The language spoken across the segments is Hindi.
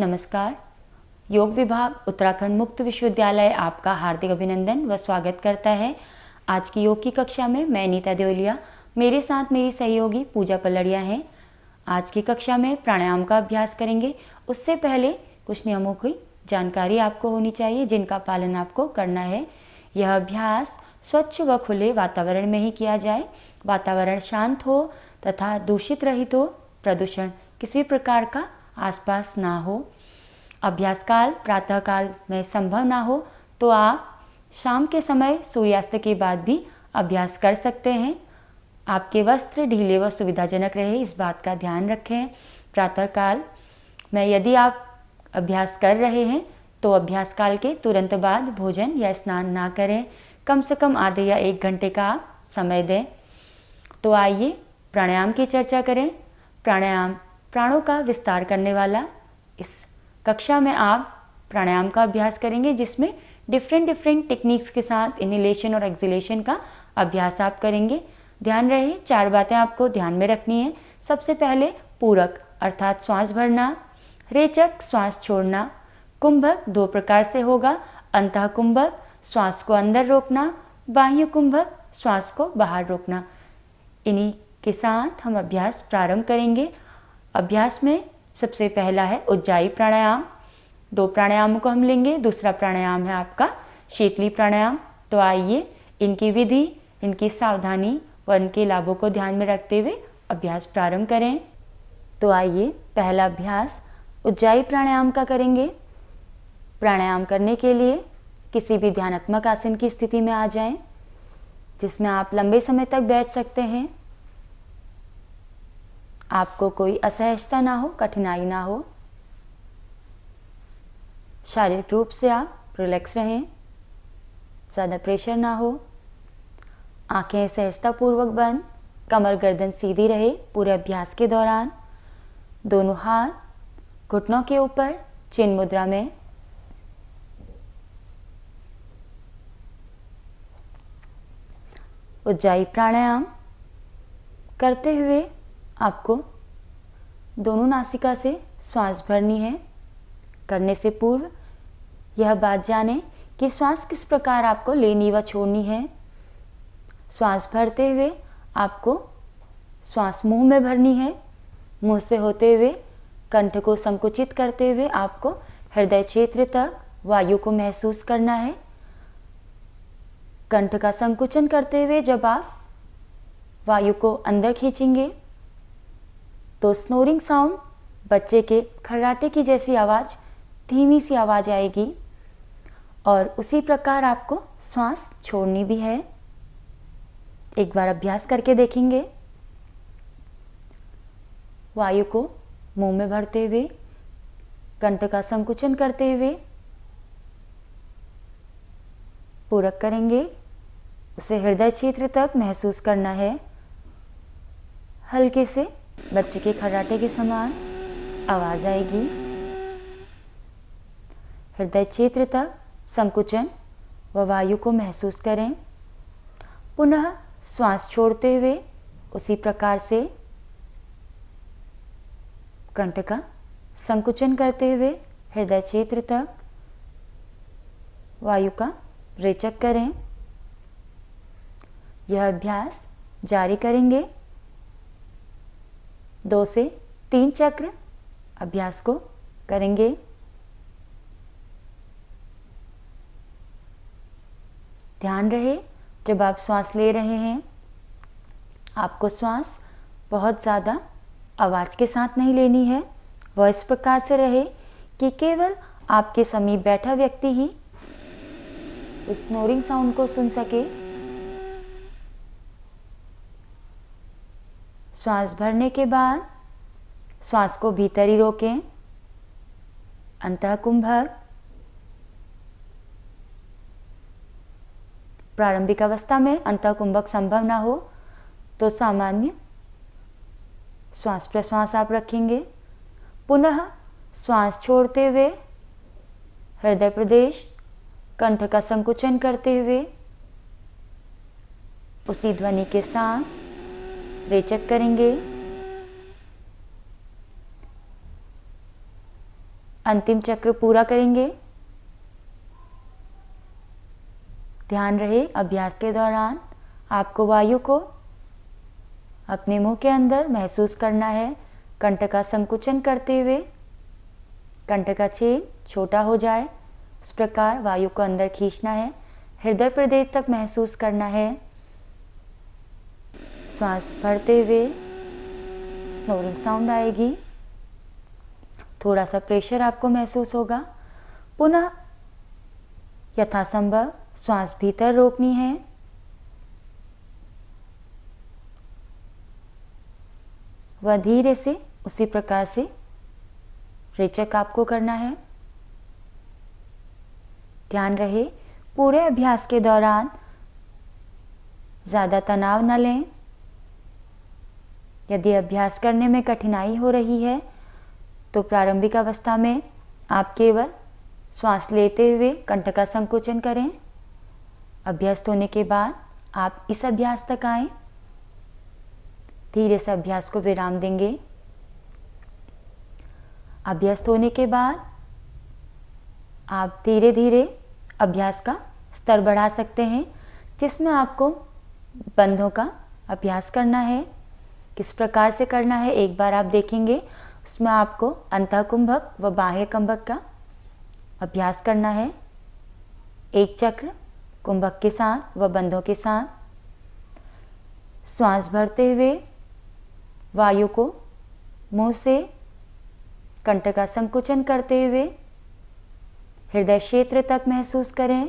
नमस्कार योग विभाग उत्तराखंड मुक्त विश्वविद्यालय आपका हार्दिक अभिनंदन व स्वागत करता है आज की योग की कक्षा में मैं नीता देवलिया मेरे साथ मेरी सहयोगी पूजा पलड़िया हैं आज की कक्षा में प्राणायाम का अभ्यास करेंगे उससे पहले कुछ नियमों की जानकारी आपको होनी चाहिए जिनका पालन आपको करना है यह अभ्यास स्वच्छ व खुले वातावरण में ही किया जाए वातावरण शांत हो तथा दूषित रहित हो प्रदूषण किसी प्रकार का आसपास ना हो अभ्यासकाल प्रातःकाल में संभव ना हो तो आप शाम के समय सूर्यास्त के बाद भी अभ्यास कर सकते हैं आपके वस्त्र ढीले व सुविधाजनक रहे इस बात का ध्यान रखें प्रातःकाल में यदि आप अभ्यास कर रहे हैं तो अभ्यास काल के तुरंत बाद भोजन या स्नान ना करें कम से कम आधे या एक घंटे का आप समय दें तो आइए प्राणायाम की चर्चा करें प्राणायाम प्राणों का विस्तार करने वाला इस कक्षा में आप प्राणायाम का अभ्यास करेंगे जिसमें डिफरेंट डिफरेंट टेक्निक्स के साथ इनहेलेशन और एक्जिलेशन का अभ्यास आप करेंगे ध्यान रहे चार बातें आपको ध्यान में रखनी है सबसे पहले पूरक अर्थात श्वास भरना रेचक श्वास छोड़ना कुंभक दो प्रकार से होगा अंतः कुंभक श्वास को अंदर रोकना बाह्य कुंभक श्वास को बाहर रोकना इन्हीं के साथ हम अभ्यास प्रारंभ करेंगे अभ्यास में सबसे पहला है उज्जायी प्राणायाम दो प्राणायाम को हम लेंगे दूसरा प्राणायाम है आपका शीतली प्राणायाम तो आइए इनकी विधि इनकी सावधानी व इनके लाभों को ध्यान में रखते हुए अभ्यास प्रारंभ करें तो आइए पहला अभ्यास उज्जायी प्राणायाम का करेंगे प्राणायाम करने के लिए किसी भी ध्यानात्मक आसन की स्थिति में आ जाएं, जिसमें आप लंबे समय तक बैठ सकते हैं आपको कोई असहजता ना हो कठिनाई ना हो शारीरिक रूप से आप रिलैक्स रहें ज़्यादा प्रेशर ना हो आंखें सहजतापूर्वक बंद कमर गर्दन सीधी रहे पूरे अभ्यास के दौरान दोनों हाथ घुटनों के ऊपर चिन मुद्रा में उज्जाई प्राणायाम करते हुए आपको दोनों नासिका से श्वास भरनी है करने से पूर्व यह बात जाने कि श्वास किस प्रकार आपको लेनी व छोड़नी है श्वास भरते हुए आपको श्वास मुंह में भरनी है मुंह से होते हुए कंठ को संकुचित करते हुए आपको हृदय क्षेत्र तक वायु को महसूस करना है कंठ का संकुचन करते हुए जब आप वायु को अंदर खींचेंगे तो स्नोरिंग साउंड बच्चे के खर्राटे की जैसी आवाज़ धीमी सी आवाज़ आएगी और उसी प्रकार आपको श्वास छोड़नी भी है एक बार अभ्यास करके देखेंगे वायु को मुंह में भरते हुए कंठ का संकुचन करते हुए पूरक करेंगे उसे हृदय क्षेत्र तक महसूस करना है हल्के से बच्चे के खर्राटे के समान आवाज़ आएगी हृदय क्षेत्र तक संकुचन व वायु को महसूस करें पुनः श्वास छोड़ते हुए उसी प्रकार से कंठ का संकुचन करते हुए हृदय क्षेत्र तक वायु का रेचक करें यह अभ्यास जारी करेंगे दो से तीन चक्र अभ्यास को करेंगे ध्यान रहे जब आप श्वास ले रहे हैं आपको श्वास बहुत ज़्यादा आवाज़ के साथ नहीं लेनी है वह इस प्रकार से रहे कि केवल आपके समीप बैठा व्यक्ति ही उस स्नोरिंग साउंड को सुन सके श्वास भरने के बाद श्वास को भीतर ही रोकें अंत कुंभक प्रारंभिक अवस्था में अंत कुंभक संभव ना हो तो सामान्य श्वास प्रश्वास आप रखेंगे पुनः श्वास छोड़ते हुए हृदय प्रदेश कंठ का संकुचन करते हुए उसी ध्वनि के साथ वे चेक करेंगे अंतिम चक्र पूरा करेंगे ध्यान रहे अभ्यास के दौरान आपको वायु को अपने मुंह के अंदर महसूस करना है कंठ का संकुचन करते हुए कंठ का छेद छोटा हो जाए उस प्रकार वायु को अंदर खींचना है हृदय प्रदेश तक महसूस करना है श्वास भरते हुए स्नोरिंग साउंड आएगी थोड़ा सा प्रेशर आपको महसूस होगा पुनः यथासंभव श्वास भीतर रोकनी है वह धीरे से उसी प्रकार से रेचक आपको करना है ध्यान रहे पूरे अभ्यास के दौरान ज़्यादा तनाव न लें यदि अभ्यास करने में कठिनाई हो रही है तो प्रारंभिक अवस्था में आप केवल श्वास लेते हुए कंठ का संकोचन करें अभ्यस्त होने के बाद आप इस अभ्यास तक आए धीरे से अभ्यास को विराम देंगे अभ्यस्त होने के बाद आप धीरे धीरे अभ्यास का स्तर बढ़ा सकते हैं जिसमें आपको बंधों का अभ्यास करना है किस प्रकार से करना है एक बार आप देखेंगे उसमें आपको अंत कुंभक व बाह्य कुंभक का अभ्यास करना है एक चक्र कुंभक के साथ व बंधों के साथ श्वास भरते हुए वायु को मुंह से कंठ का संकुचन करते हुए हृदय क्षेत्र तक महसूस करें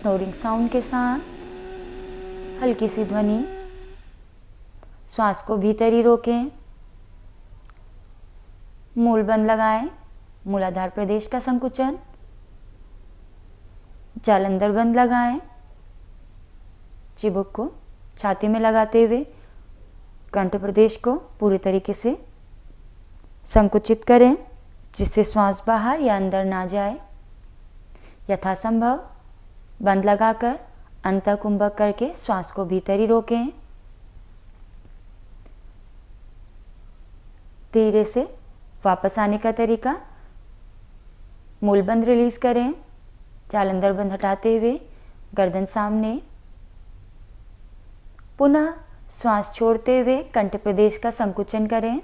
स्नोरिंग साउंड के साथ हल्की सी ध्वनि श्वास को भीतर ही रोकें मूल बंद लगाएं मूलाधार प्रदेश का संकुचन जालंधर बंद लगाएं चिबुक को छाती में लगाते हुए कंठ प्रदेश को पूरी तरीके से संकुचित करें जिससे श्वास बाहर या अंदर ना जाए यथासंभव बंद लगाकर अंतर कुंभक करके श्वास को भीतर ही रोकें धीरे से वापस आने का तरीका बंद रिलीज करें चालंदर बंद हटाते हुए गर्दन सामने पुनः श्वास छोड़ते हुए कंठ प्रदेश का संकुचन करें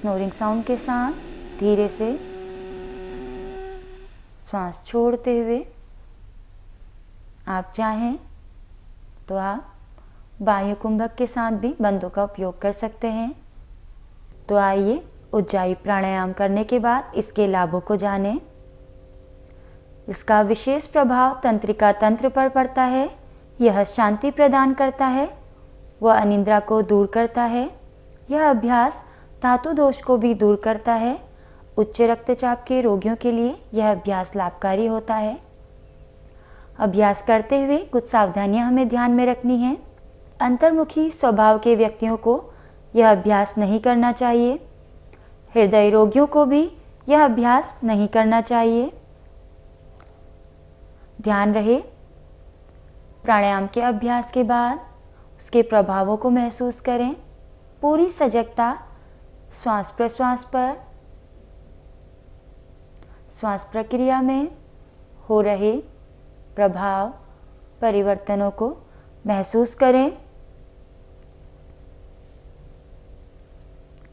स्नोरिंग साउंड के साथ धीरे से सांस छोड़ते हुए आप चाहें तो आप बाह्य कुंभक के साथ भी बंदों का उपयोग कर सकते हैं तो आइए उज्जायी प्राणायाम करने के बाद इसके लाभों को जानें इसका विशेष प्रभाव तंत्रिका तंत्र पर पड़ता है यह शांति प्रदान करता है वह अनिंद्रा को दूर करता है यह अभ्यास धातु दोष को भी दूर करता है उच्च रक्तचाप के रोगियों के लिए यह अभ्यास लाभकारी होता है अभ्यास करते हुए कुछ सावधानियां हमें ध्यान में रखनी हैं अंतर्मुखी स्वभाव के व्यक्तियों को यह अभ्यास नहीं करना चाहिए हृदय रोगियों को भी यह अभ्यास नहीं करना चाहिए ध्यान रहे प्राणायाम के अभ्यास के बाद उसके प्रभावों को महसूस करें पूरी सजगता श्वास प्रश्वास पर श्वास प्रक्रिया में हो रहे प्रभाव परिवर्तनों को महसूस करें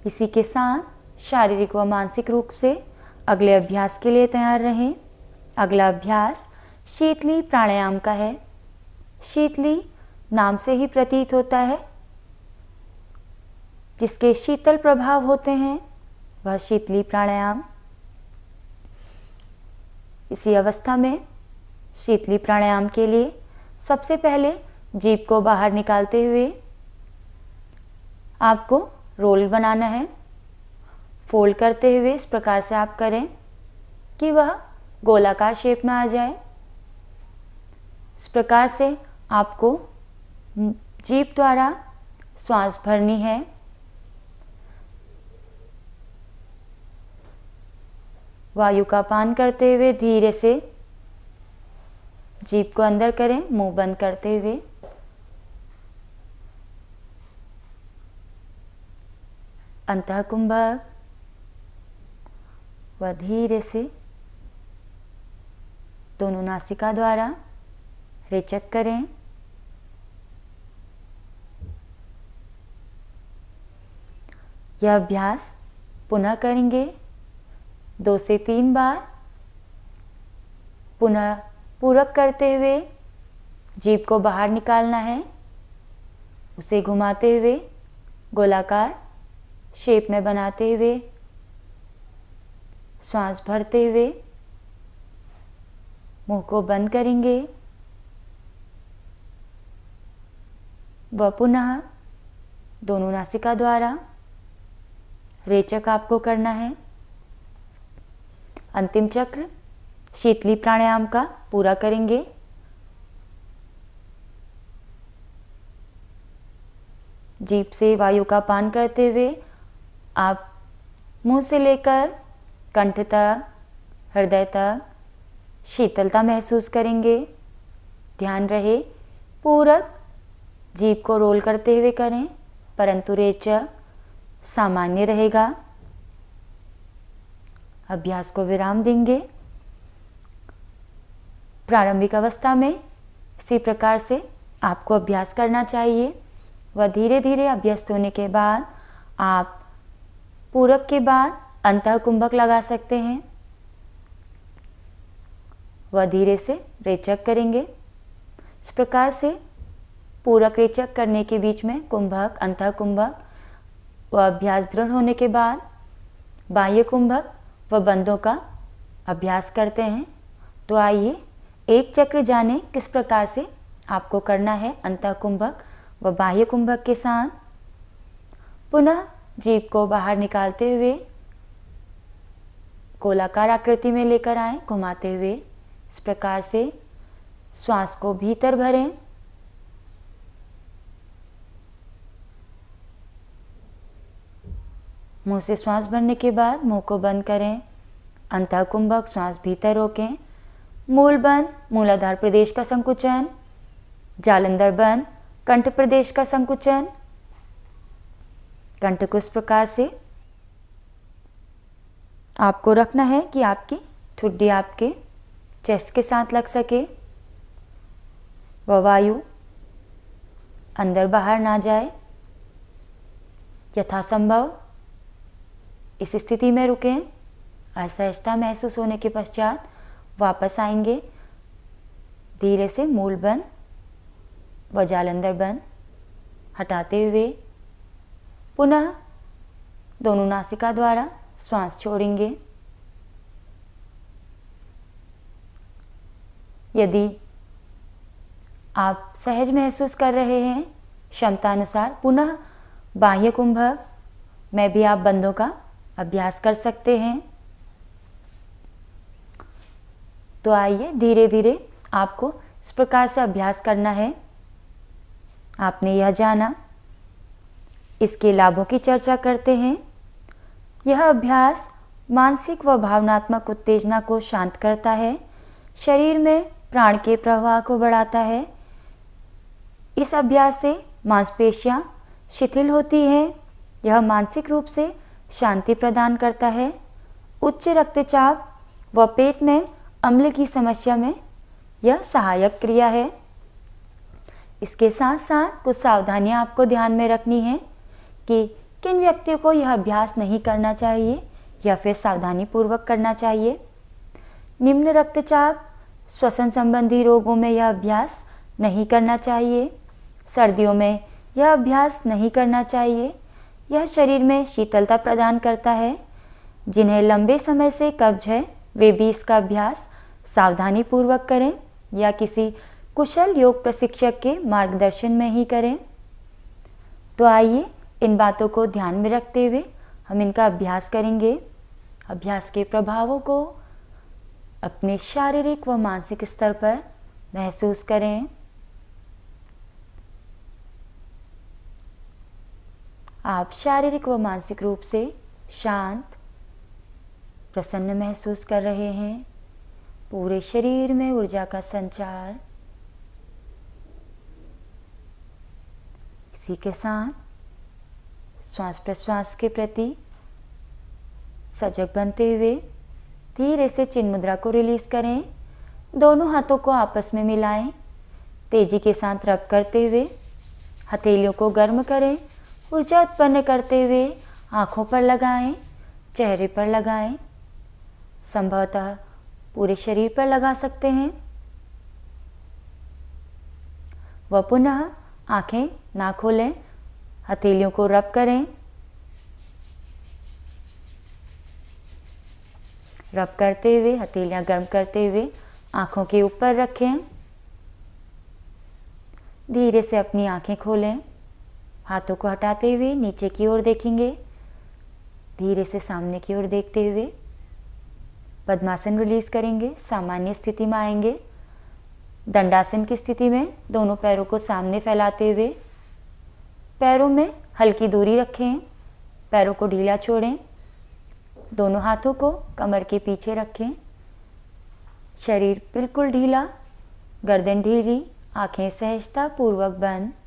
इसी के साथ शारीरिक व मानसिक रूप से अगले अभ्यास के लिए तैयार रहें अगला अभ्यास शीतली प्राणायाम का है शीतली नाम से ही प्रतीत होता है जिसके शीतल प्रभाव होते हैं वह शीतली प्राणायाम इसी अवस्था में शीतली प्राणायाम के लिए सबसे पहले जीप को बाहर निकालते हुए आपको रोल बनाना है फोल्ड करते हुए इस प्रकार से आप करें कि वह गोलाकार शेप में आ जाए इस प्रकार से आपको जीप द्वारा श्वास भरनी है वायु का पान करते हुए धीरे से जीप को अंदर करें मुंह बंद करते हुए अंत कुंभक व धीरे से दोनों नासिका द्वारा रेचक करें यह अभ्यास पुनः करेंगे दो से तीन बार पुनः पूरक करते हुए जीप को बाहर निकालना है उसे घुमाते हुए गोलाकार शेप में बनाते हुए सांस भरते हुए मुंह को बंद करेंगे व पुनः दोनों नासिका द्वारा रेचक आपको करना है अंतिम चक्र शीतली प्राणायाम का पूरा करेंगे जीप से वायु का पान करते हुए आप मुंह से लेकर कंठ तक हृदय तक शीतलता महसूस करेंगे ध्यान रहे पूरक जीप को रोल करते हुए करें परंतु रेचक सामान्य रहेगा अभ्यास को विराम देंगे प्रारंभिक अवस्था में इसी प्रकार से आपको अभ्यास करना चाहिए व धीरे धीरे अभ्यस्त होने के बाद आप पूरक के बाद अंत कुंभक लगा सकते हैं व धीरे से रेचक करेंगे इस प्रकार से पूरक रेचक करने के बीच में कुंभक अंतः कुंभक व अभ्यास दृढ़ होने के बाद बाह्य कुंभक व बंधों का अभ्यास करते हैं तो आइए एक चक्र जाने किस प्रकार से आपको करना है अंत कुंभक व बाह्य कुंभक के साथ पुनः जीप को बाहर निकालते हुए गोलाकार आकृति में लेकर आए घुमाते हुए इस प्रकार से श्वास को भीतर भरें मुंह से सांस भरने के बाद मुंह को बंद करें कुंभक सांस भीतर रोकें मूल बंद मूलाधार प्रदेश का संकुचन जालंधर बंद कंठ प्रदेश का संकुचन कंठ को इस प्रकार से आपको रखना है कि आपकी ठुड्डी आपके चेस्ट के साथ लग सके व वायु अंदर बाहर ना जाए यथासंभव इस स्थिति में रुकें असहजता महसूस होने के पश्चात वापस आएंगे धीरे से मूल बन व जालंधर बन हटाते हुए पुनः दोनों नासिका द्वारा श्वास छोड़ेंगे यदि आप सहज महसूस कर रहे हैं क्षमता अनुसार पुनः बाह्य कुंभक में भी आप बंदों का अभ्यास कर सकते हैं तो आइए धीरे धीरे आपको इस प्रकार से अभ्यास करना है आपने यह जाना इसके लाभों की चर्चा करते हैं यह अभ्यास मानसिक व भावनात्मक उत्तेजना को शांत करता है शरीर में प्राण के प्रवाह को बढ़ाता है इस अभ्यास से मांसपेशियाँ शिथिल होती हैं यह मानसिक रूप से शांति प्रदान करता है उच्च रक्तचाप व पेट में अम्ल की समस्या में यह सहायक क्रिया है इसके साथ साथ कुछ सावधानियां आपको ध्यान में रखनी है कि किन व्यक्तियों को यह अभ्यास नहीं करना चाहिए या फिर सावधानी पूर्वक करना चाहिए निम्न रक्तचाप श्वसन संबंधी रोगों में यह अभ्यास नहीं करना चाहिए सर्दियों में यह अभ्यास नहीं करना चाहिए यह शरीर में शीतलता प्रदान करता है जिन्हें लंबे समय से कब्ज है वे भी इसका अभ्यास सावधानीपूर्वक करें या किसी कुशल योग प्रशिक्षक के मार्गदर्शन में ही करें तो आइए इन बातों को ध्यान में रखते हुए हम इनका अभ्यास करेंगे अभ्यास के प्रभावों को अपने शारीरिक व मानसिक स्तर पर महसूस करें आप शारीरिक व मानसिक रूप से शांत प्रसन्न महसूस कर रहे हैं पूरे शरीर में ऊर्जा का संचार इसी के साथ श्वास प्रश्वास के प्रति सजग बनते हुए धीरे से चिन्ह मुद्रा को रिलीज करें दोनों हाथों को आपस में मिलाएं तेजी के साथ रख करते हुए हथेलियों को गर्म करें ऊर्जा उत्पन्न करते हुए आँखों पर लगाएं, चेहरे पर लगाएं, संभवतः पूरे शरीर पर लगा सकते हैं व पुनः आंखें ना खोलें हथेलियों को रब करें रब करते हुए हथेलियां गर्म करते हुए आंखों के ऊपर रखें धीरे से अपनी आंखें खोलें हाथों को हटाते हुए नीचे की ओर देखेंगे धीरे से सामने की ओर देखते हुए पद्मासन रिलीज करेंगे सामान्य स्थिति में आएंगे दंडासन की स्थिति में दोनों पैरों को सामने फैलाते हुए पैरों में हल्की दूरी रखें पैरों को ढीला छोड़ें दोनों हाथों को कमर के पीछे रखें शरीर बिल्कुल ढीला गर्दन ढीली आंखें सहजता पूर्वक बंद